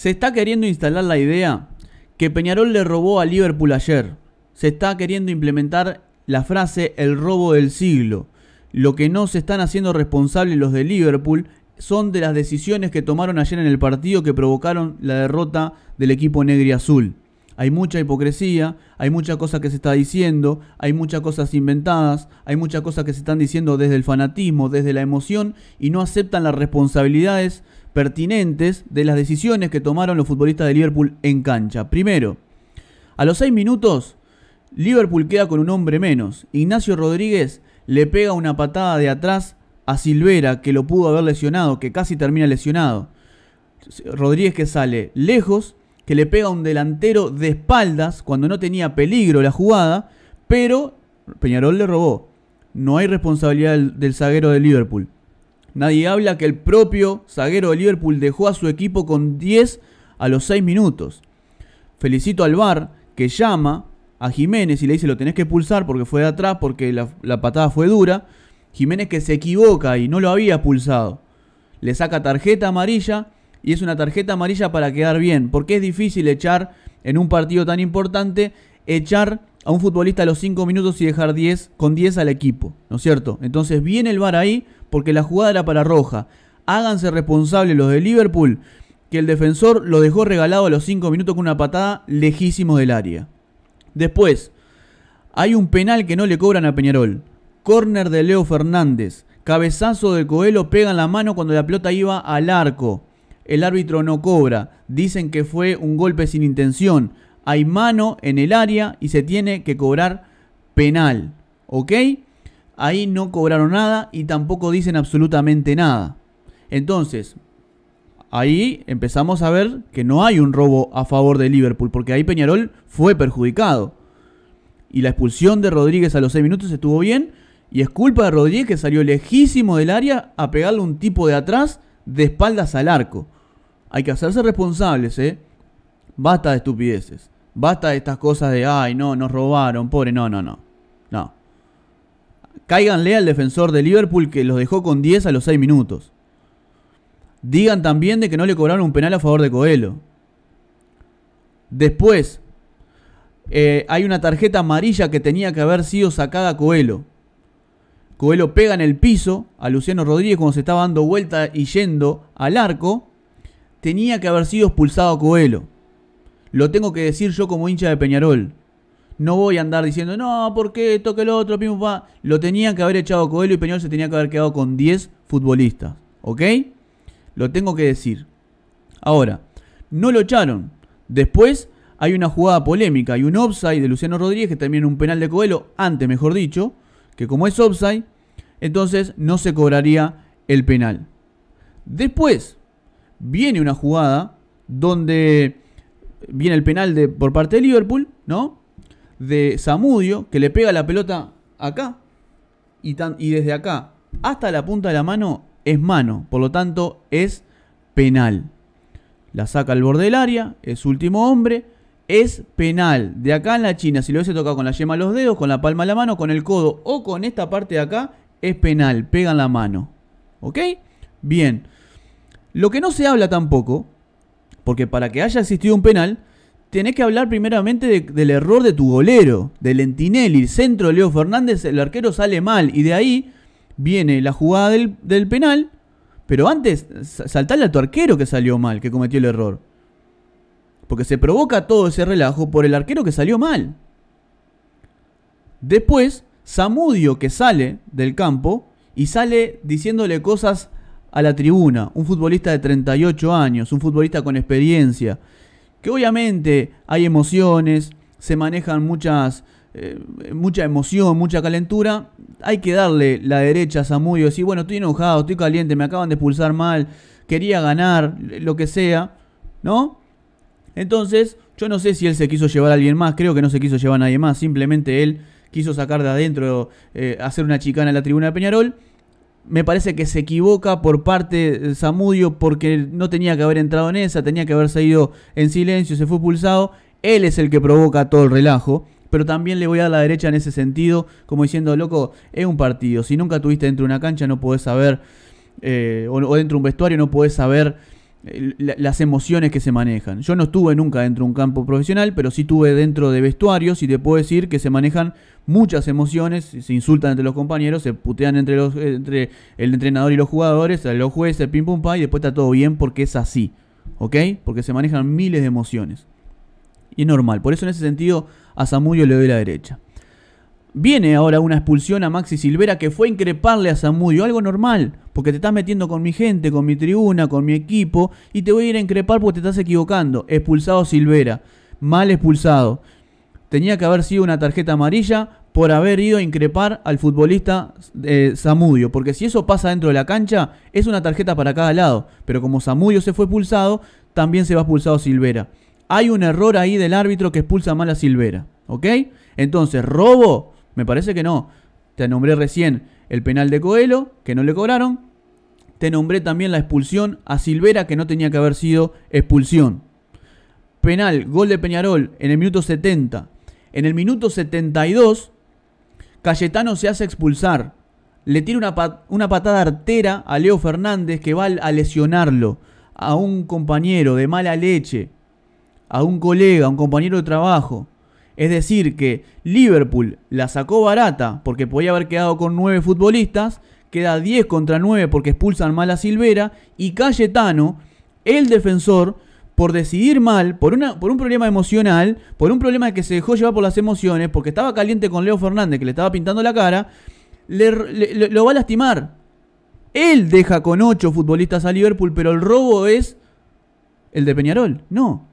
Se está queriendo instalar la idea que Peñarol le robó a Liverpool ayer. Se está queriendo implementar la frase el robo del siglo. Lo que no se están haciendo responsables los de Liverpool son de las decisiones que tomaron ayer en el partido que provocaron la derrota del equipo negro y azul. Hay mucha hipocresía, hay mucha cosa que se está diciendo, hay muchas cosas inventadas, hay muchas cosas que se están diciendo desde el fanatismo, desde la emoción y no aceptan las responsabilidades pertinentes de las decisiones que tomaron los futbolistas de Liverpool en cancha. Primero, a los 6 minutos, Liverpool queda con un hombre menos. Ignacio Rodríguez le pega una patada de atrás a Silvera, que lo pudo haber lesionado, que casi termina lesionado. Rodríguez que sale lejos, que le pega un delantero de espaldas cuando no tenía peligro la jugada, pero Peñarol le robó. No hay responsabilidad del zaguero de Liverpool. Nadie habla que el propio zaguero de Liverpool dejó a su equipo con 10 a los 6 minutos. Felicito al VAR que llama a Jiménez y le dice lo tenés que pulsar porque fue de atrás, porque la, patada fue dura. Jiménez que se equivoca y no lo había pulsado. Le saca tarjeta amarilla y es una tarjeta amarilla para quedar bien, porque es difícil echar en un partido tan importante, echar a un futbolista a los 5 minutos y dejar 10 con 10 al equipo, ¿no es cierto? Entonces viene el VAR ahí, porque la jugada era para Roja. Háganse responsables los de Liverpool, que el defensor lo dejó regalado a los 5 minutos con una patada lejísimo del área. Después, hay un penal que no le cobran a Peñarol. Corner de Leo Fernández. Cabezazo de Coelho pega en la mano cuando la pelota iba al arco. El árbitro no cobra. Dicen que fue un golpe sin intención. Hay mano en el área y se tiene que cobrar penal. ¿Ok? ahí no cobraron nada y tampoco dicen absolutamente nada. Entonces, ahí empezamos a ver que no hay un robo a favor de Liverpool, porque ahí Peñarol fue perjudicado. Y la expulsión de Rodríguez a los 6 minutos estuvo bien, y es culpa de Rodríguez que salió lejísimo del área a pegarle un tipo de atrás de espaldas al arco. Hay que hacerse responsables, ¿eh? Basta de estupideces. Basta de estas cosas de, ay, no, nos robaron, pobre, no, no, no. No. Caiganle al defensor de Liverpool que los dejó con 10 a los 6 minutos. Digan también de que no le cobraron un penal a favor de Coelho. Después, eh, hay una tarjeta amarilla que tenía que haber sido sacada a Coelho. Coelho pega en el piso a Luciano Rodríguez cuando se estaba dando vuelta y yendo al arco. Tenía que haber sido expulsado a Coelho. Lo tengo que decir yo como hincha de Peñarol. No voy a andar diciendo, no, ¿por qué? Toque el otro, pim, Lo tenían que haber echado Coelho y Peñol se tenía que haber quedado con 10 futbolistas. ¿Ok? Lo tengo que decir. Ahora, no lo echaron. Después hay una jugada polémica. Hay un offside de Luciano Rodríguez que también un penal de Coelho, antes mejor dicho, que como es offside, entonces no se cobraría el penal. Después viene una jugada donde viene el penal de, por parte de Liverpool, ¿no? de Samudio que le pega la pelota acá, y, tan, y desde acá hasta la punta de la mano es mano, por lo tanto es penal. La saca al borde del área, es último hombre, es penal. De acá en la China, si lo hubiese tocado con la yema de los dedos, con la palma de la mano, con el codo o con esta parte de acá, es penal, pegan la mano. ¿Ok? Bien. Lo que no se habla tampoco, porque para que haya existido un penal, tenés que hablar primeramente del error de tu golero, de Lentinelli, centro Leo Fernández, el arquero sale mal y de ahí viene la jugada del, penal, pero antes saltale a tu arquero que salió mal, que cometió el error. Porque se provoca todo ese relajo por el arquero que salió mal. Después, Samudio que sale del campo y sale diciéndole cosas a la tribuna. Un futbolista de 38 años, un futbolista con experiencia, que obviamente hay emociones, se manejan muchas, eh, mucha emoción, mucha calentura, hay que darle la derecha a y decir, bueno, estoy enojado, estoy caliente, me acaban de expulsar mal, quería ganar, lo que sea, ¿no? Entonces, yo no sé si él se quiso llevar a alguien más, creo que no se quiso llevar a nadie más, simplemente él quiso sacar de adentro, eh, hacer una chicana en la tribuna de Peñarol me parece que se equivoca por parte de Zamudio porque no tenía que haber entrado en esa, tenía que haber seguido en silencio, se fue pulsado. Él es el que provoca todo el relajo. Pero también le voy a dar la derecha en ese sentido, como diciendo, loco, es un partido. Si nunca tuviste dentro de una cancha, no podés saber. Eh, o, dentro de un vestuario, no podés saber las emociones que se manejan. Yo no estuve nunca dentro de un campo profesional, pero sí estuve dentro de vestuarios y te puedo decir que se manejan muchas emociones, se insultan entre los compañeros, se putean entre, los, eh, entre el entrenador y los jugadores, los jueces, pim pum pa, y después está todo bien porque es así, ¿ok? Porque se manejan miles de emociones. Y es normal, por eso en ese sentido a Samudio le doy la derecha. Viene ahora una expulsión a Maxi Silvera que fue increparle a Samudio. algo normal, porque te estás metiendo con mi gente, con mi tribuna, con mi equipo, y te voy a ir a increpar porque te estás equivocando. Expulsado Silvera, mal expulsado. Tenía que haber sido una tarjeta amarilla por haber ido a increpar al futbolista Samudio. Eh, Zamudio, porque si eso pasa dentro de la cancha, es una tarjeta para cada lado, pero como Samudio se fue expulsado, también se va expulsado Silvera. Hay un error ahí del árbitro que expulsa mal a Silvera, ¿ok? Entonces, robo me parece que no. Te nombré recién el penal de Coelho, que no le cobraron. Te nombré también la expulsión a Silvera, que no tenía que haber sido expulsión. Penal, gol de Peñarol en el minuto 70. En el minuto 72, Cayetano se hace expulsar. Le tira una, una patada artera a Leo Fernández que va a lesionarlo. A un compañero de mala leche. A un colega, a un compañero de trabajo. Es decir, que Liverpool la sacó barata porque podía haber quedado con nueve futbolistas, queda 10 contra 9 porque expulsan mal a Silvera y Cayetano, el defensor, por decidir mal, por, una, por un problema emocional, por un problema de que se dejó llevar por las emociones, porque estaba caliente con Leo Fernández que le estaba pintando la cara, le, lo va a lastimar. Él deja con ocho futbolistas a Liverpool, pero el robo es el de Peñarol. No,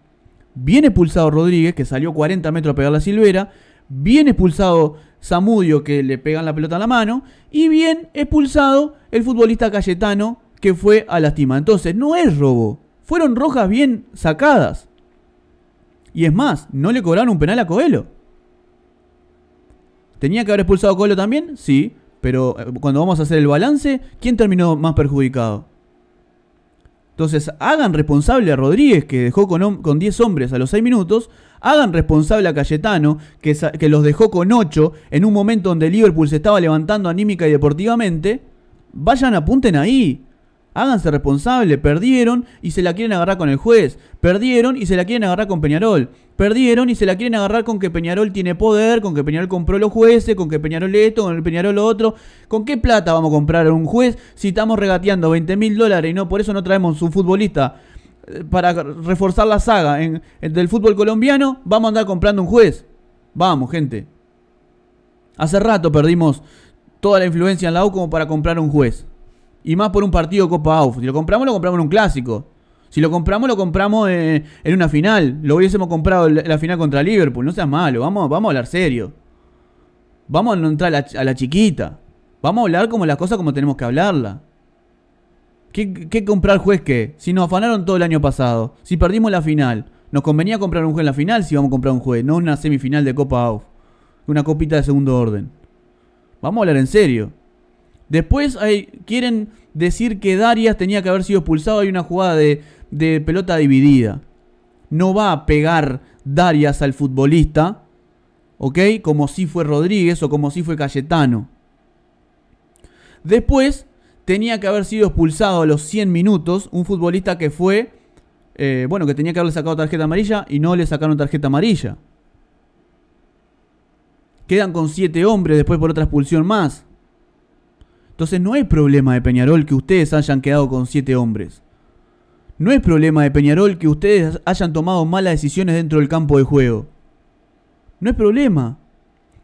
bien expulsado Rodríguez, que salió 40 metros a pegar la Silvera, bien expulsado Zamudio, que le pegan la pelota a la mano, y bien expulsado el futbolista Cayetano, que fue a lastima. Entonces, no es robo, fueron rojas bien sacadas. Y es más, no le cobraron un penal a Coelho. ¿Tenía que haber expulsado a Coelho también? Sí, pero eh, cuando vamos a hacer el balance, ¿quién terminó más perjudicado? Entonces, hagan responsable a Rodríguez, que dejó con, 10 hombres a los 6 minutos. Hagan responsable a Cayetano, que, que los dejó con 8 en un momento donde Liverpool se estaba levantando anímica y deportivamente. Vayan, apunten ahí háganse responsable, perdieron y se la quieren agarrar con el juez, perdieron y se la quieren agarrar con Peñarol, perdieron y se la quieren agarrar con que Peñarol tiene poder, con que Peñarol compró los jueces, con que Peñarol esto, con que Peñarol lo otro, ¿con qué plata vamos a comprar a un juez si estamos regateando 20 mil dólares y no por eso no traemos un futbolista? Eh, para reforzar la saga del fútbol colombiano, vamos a andar comprando un juez. Vamos, gente. Hace rato perdimos toda la influencia en la U como para comprar un juez. Y más por un partido Copa AUF. Si lo compramos, lo compramos en un clásico. Si lo compramos, lo compramos eh, en, una final. Lo hubiésemos comprado en la final contra Liverpool. No seas malo, vamos, vamos a hablar serio. Vamos a entrar a la, a la chiquita. Vamos a hablar como las cosas como tenemos que hablarla. ¿Qué, comprar juez qué? Si nos afanaron todo el año pasado, si perdimos la final, ¿nos convenía comprar un juez en la final si vamos a comprar un juez? No una semifinal de Copa AUF, una copita de segundo orden. Vamos a hablar en serio. Después quieren decir que Darias tenía que haber sido expulsado. Hay una jugada de, pelota dividida. No va a pegar Darias al futbolista, ¿ok? Como si fue Rodríguez o como si fue Cayetano. Después tenía que haber sido expulsado a los 100 minutos un futbolista que fue, eh, bueno, que tenía que haberle sacado tarjeta amarilla y no le sacaron tarjeta amarilla. Quedan con 7 hombres después por otra expulsión más. Entonces no es problema de Peñarol que ustedes hayan quedado con siete hombres. No es problema de Peñarol que ustedes hayan tomado malas decisiones dentro del campo de juego. No es problema.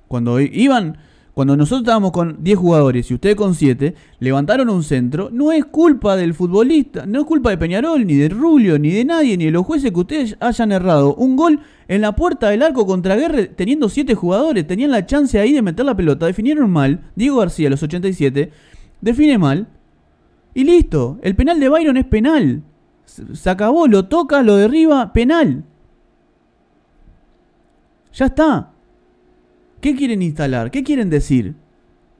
Cuando iban cuando nosotros estábamos con 10 jugadores y ustedes con 7, levantaron un centro, no es culpa del futbolista, no es culpa de Peñarol, ni de Rulio, ni de nadie, ni de los jueces que ustedes hayan errado un gol en la puerta del arco contra Guerre teniendo 7 jugadores, tenían la chance ahí de meter la pelota, definieron mal, Diego García, los 87, define mal, y listo, el penal de Byron es penal, se acabó, lo toca, lo derriba, penal. Ya está. ¿Qué quieren instalar? ¿Qué quieren decir?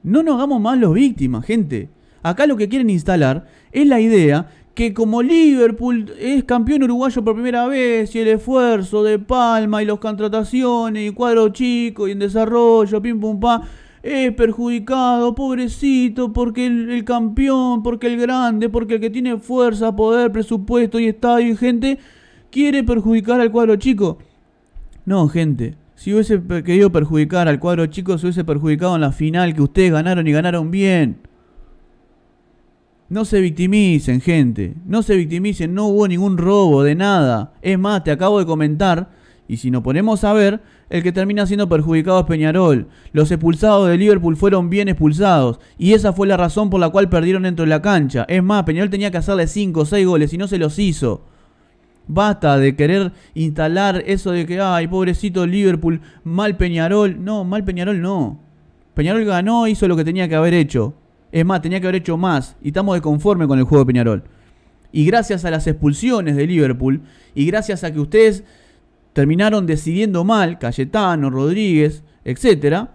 No nos hagamos más los víctimas, gente. Acá lo que quieren instalar es la idea que como Liverpool es campeón uruguayo por primera vez y el esfuerzo de Palma y las contrataciones y cuadro chico y en desarrollo, pim pum pa, es perjudicado, pobrecito, porque el, el, campeón, porque el grande, porque el que tiene fuerza, poder, presupuesto y estadio y gente quiere perjudicar al cuadro chico. No, gente, si hubiese querido perjudicar al cuadro chico, se hubiese perjudicado en la final que ustedes ganaron y ganaron bien. No se victimicen, gente. No se victimicen. No hubo ningún robo de nada. Es más, te acabo de comentar. Y si nos ponemos a ver, el que termina siendo perjudicado es Peñarol. Los expulsados de Liverpool fueron bien expulsados. Y esa fue la razón por la cual perdieron dentro de la cancha. Es más, Peñarol tenía que hacerle 5 o 6 goles y no se los hizo. Basta de querer instalar eso de que, ay, pobrecito Liverpool, mal Peñarol. No, mal Peñarol no. Peñarol ganó, hizo lo que tenía que haber hecho. Es más, tenía que haber hecho más. Y estamos de conforme con el juego de Peñarol. Y gracias a las expulsiones de Liverpool, y gracias a que ustedes terminaron decidiendo mal, Cayetano, Rodríguez, etc.,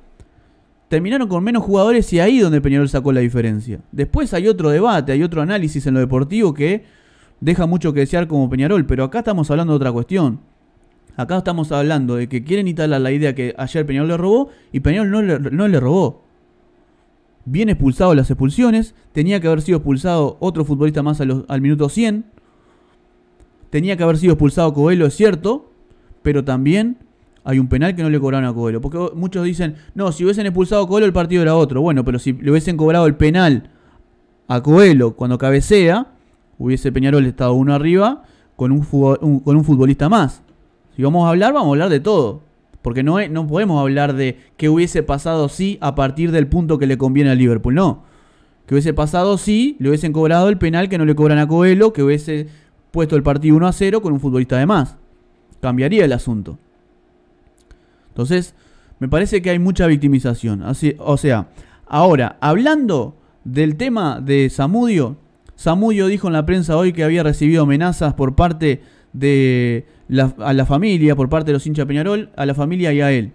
terminaron con menos jugadores y ahí donde Peñarol sacó la diferencia. Después hay otro debate, hay otro análisis en lo deportivo que deja mucho que desear como Peñarol, pero acá estamos hablando de otra cuestión. Acá estamos hablando de que quieren instalar la idea que ayer Peñarol le robó y Peñarol no le, no le robó. Bien expulsado las expulsiones, tenía que haber sido expulsado otro futbolista más al minuto 100. Tenía que haber sido expulsado Coelho, es cierto, pero también hay un penal que no le cobraron a Coelho. Porque muchos dicen, no, si hubiesen expulsado a Coelho el partido era otro. Bueno, pero si le hubiesen cobrado el penal a Coelho cuando cabecea, hubiese Peñarol estado uno arriba con un, con un futbolista más. Si vamos a hablar, vamos a hablar de todo. Porque no, no podemos hablar de qué hubiese pasado si a partir del punto que le conviene a Liverpool. No. Que hubiese pasado si le hubiesen cobrado el penal que no le cobran a Coelho, que hubiese puesto el partido 1 a 0 con un futbolista de más. Cambiaría el asunto. Entonces, me parece que hay mucha victimización. Así, o sea, ahora, hablando del tema de Zamudio... Samudio dijo en la prensa hoy que había recibido amenazas por parte de la, a la familia, por parte de los hinchas Peñarol, a la familia y a él.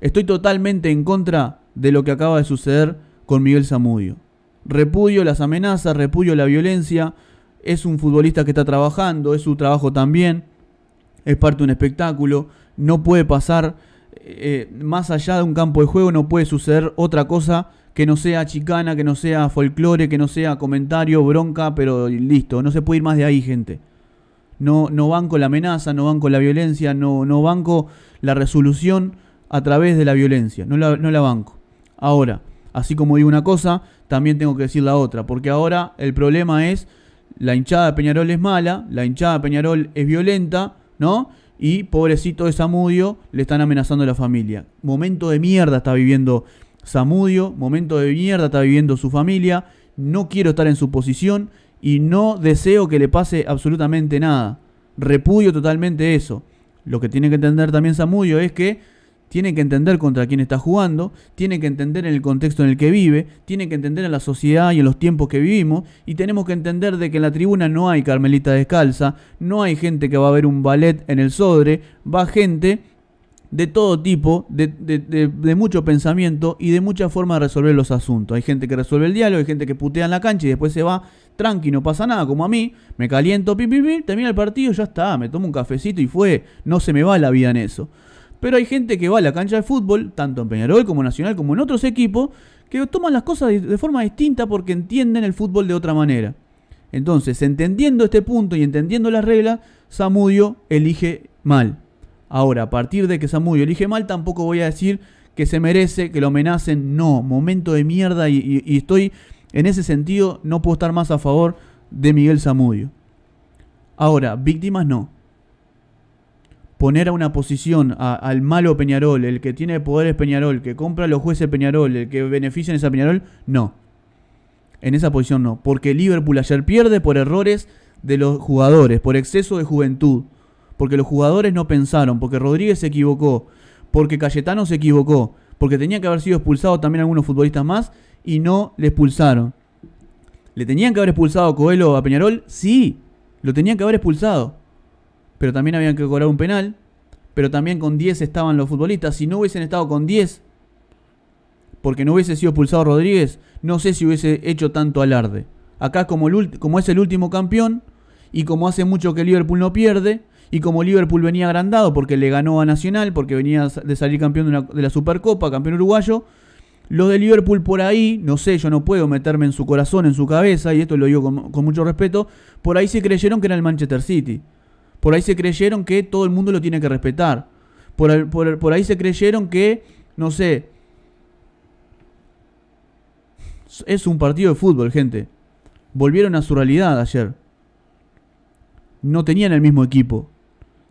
Estoy totalmente en contra de lo que acaba de suceder con Miguel Samudio. Repudio las amenazas, repudio la violencia. Es un futbolista que está trabajando, es su trabajo también. Es parte de un espectáculo. No puede pasar eh, más allá de un campo de juego no puede suceder otra cosa que no sea chicana, que no sea folclore, que no sea comentario, bronca, pero listo, no se puede ir más de ahí, gente. No, no banco la amenaza, no banco la violencia, no, no banco la resolución a través de la violencia, no no la banco. Ahora, así como digo una cosa, también tengo que decir la otra, porque ahora el problema es la hinchada de Peñarol es mala, la hinchada de Peñarol es violenta, ¿no? y pobrecito de Samudio le están amenazando a la familia. Momento de mierda está viviendo Samudio, momento de mierda está viviendo su familia. No quiero estar en su posición y no deseo que le pase absolutamente nada. Repudio totalmente eso. Lo que tiene que entender también Samudio es que tiene que entender contra quién está jugando, tiene que entender en el contexto en el que vive, tiene que entender en la sociedad y en los tiempos que vivimos, y tenemos que entender de que en la tribuna no hay carmelita descalza, no hay gente que va a ver un ballet en el sodre, va gente de todo tipo, de, mucho pensamiento y de muchas formas de resolver los asuntos. Hay gente que resuelve el diálogo, hay gente que putea en la cancha y después se va tranqui, no pasa nada, como a mí, me caliento, pim, termina el partido, ya está, me tomo un cafecito y fue, no se me va la vida en eso. Pero hay gente que va a la cancha de fútbol, tanto en Peñarol como Nacional como en otros equipos, que toman las cosas de forma distinta porque entienden el fútbol de otra manera. Entonces, entendiendo este punto y entendiendo las reglas, Samudio elige mal. Ahora, a partir de que Samudio elige mal, tampoco voy a decir que se merece, que lo amenacen. No, momento de mierda y, y estoy, en ese sentido, no puedo estar más a favor de Miguel Samudio. Ahora, víctimas no poner a una posición al malo Peñarol, el que tiene poderes Peñarol, que compra a los jueces Peñarol, el que beneficia esa Peñarol, no. En esa posición no, porque Liverpool ayer pierde por errores de los jugadores, por exceso de juventud, porque los jugadores no pensaron, porque Rodríguez se equivocó, porque Cayetano se equivocó, porque tenía que haber sido expulsado también algunos futbolistas más y no le expulsaron. ¿Le tenían que haber expulsado Coelho a Peñarol? Sí, lo tenían que haber expulsado pero también habían que cobrar un penal, pero también con 10 estaban los futbolistas. Si no hubiesen estado con 10, porque no hubiese sido expulsado Rodríguez, no sé si hubiese hecho tanto alarde. Acá como, el como es el último campeón, y como hace mucho que Liverpool no pierde, y como Liverpool venía agrandado porque le ganó a Nacional, porque venía de salir campeón de, la Supercopa, campeón uruguayo, los de Liverpool por ahí, no sé, yo no puedo meterme en su corazón, en su cabeza, y esto lo digo con, mucho respeto, por ahí se creyeron que era el Manchester City. Por ahí se creyeron que todo el mundo lo tiene que respetar. Por, ahí se creyeron que, no sé, es un partido de fútbol, gente. Volvieron a su realidad ayer. No tenían el mismo equipo.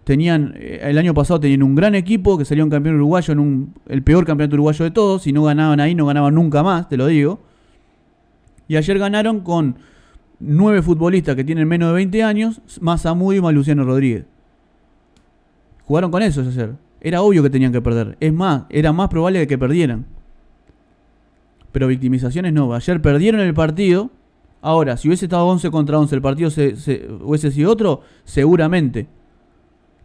Tenían, eh, el año pasado tenían un gran equipo que salió un campeón uruguayo el peor campeón uruguayo de todos. Si no ganaban ahí, no ganaban nunca más, te lo digo. Y ayer ganaron con nueve futbolistas que tienen menos de 20 años, más Samudio y más Luciano Rodríguez. Jugaron con eso, hacer Era obvio que tenían que perder. Es más, era más probable que perdieran. Pero victimizaciones no. Ayer perdieron el partido. Ahora, si hubiese estado 11 contra 11, el partido hubiese sido otro, seguramente.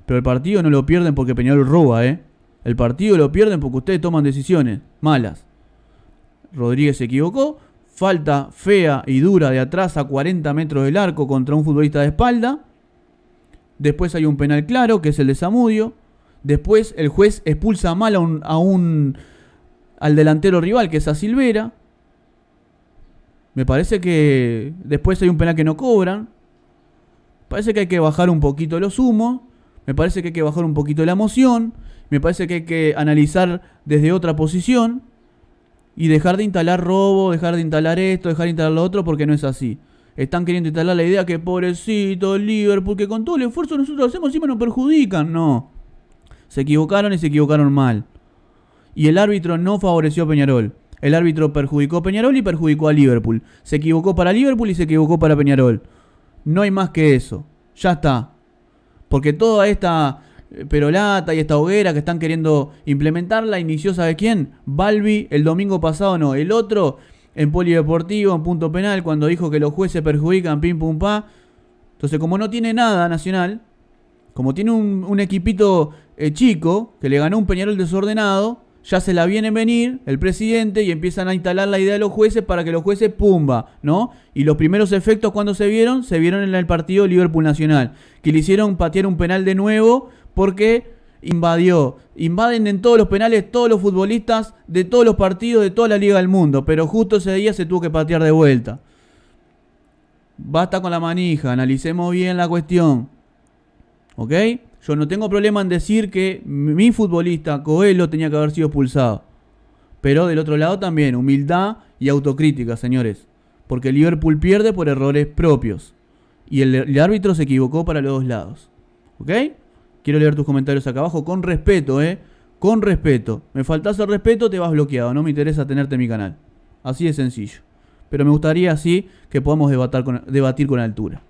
Pero el partido no lo pierden porque Peñarol roba, ¿eh? El partido lo pierden porque ustedes toman decisiones malas. Rodríguez se equivocó, falta fea y dura de atrás a 40 metros del arco contra un futbolista de espalda. Después hay un penal claro, que es el de Zamudio. Después el juez expulsa mal a un, a un al delantero rival, que es a Silvera. Me parece que después hay un penal que no cobran. Parece que hay que bajar un poquito los humos. Me parece que hay que bajar un poquito la emoción. Me parece que hay que analizar desde otra posición y dejar de instalar robo, dejar de instalar esto, dejar de instalar lo otro, porque no es así. Están queriendo instalar la idea que pobrecito Liverpool, que con todo el esfuerzo nosotros hacemos siempre nos perjudican. No. Se equivocaron y se equivocaron mal. Y el árbitro no favoreció a Peñarol. El árbitro perjudicó a Peñarol y perjudicó a Liverpool. Se equivocó para Liverpool y se equivocó para Peñarol. No hay más que eso. Ya está. Porque toda esta eh, pero Lata y esta hoguera que están queriendo implementarla, inició, ¿sabe quién? Balbi el domingo pasado, no, el otro en Polideportivo, en punto penal, cuando dijo que los jueces perjudican, pim pum pa. Entonces, como no tiene nada nacional, como tiene un, equipito eh, chico que le ganó un Peñarol desordenado, ya se la viene venir el presidente y empiezan a instalar la idea de los jueces para que los jueces pumba, ¿no? Y los primeros efectos cuando se vieron, se vieron en el partido Liverpool Nacional, que le hicieron patear un penal de nuevo porque invadió. Invaden en todos los penales todos los futbolistas de todos los partidos de toda la Liga del Mundo, pero justo ese día se tuvo que patear de vuelta. Basta con la manija, analicemos bien la cuestión. ¿Ok? Yo no tengo problema en decir que mi futbolista, Coelho, tenía que haber sido expulsado. Pero del otro lado también, humildad y autocrítica, señores. Porque el Liverpool pierde por errores propios. Y el, el árbitro se equivocó para los dos lados. ¿Ok? Quiero leer tus comentarios acá abajo con respeto, ¿eh? Con respeto. Me faltas el respeto, te vas bloqueado. No me interesa tenerte en mi canal. Así de sencillo. Pero me gustaría así que podamos con, debatir con altura.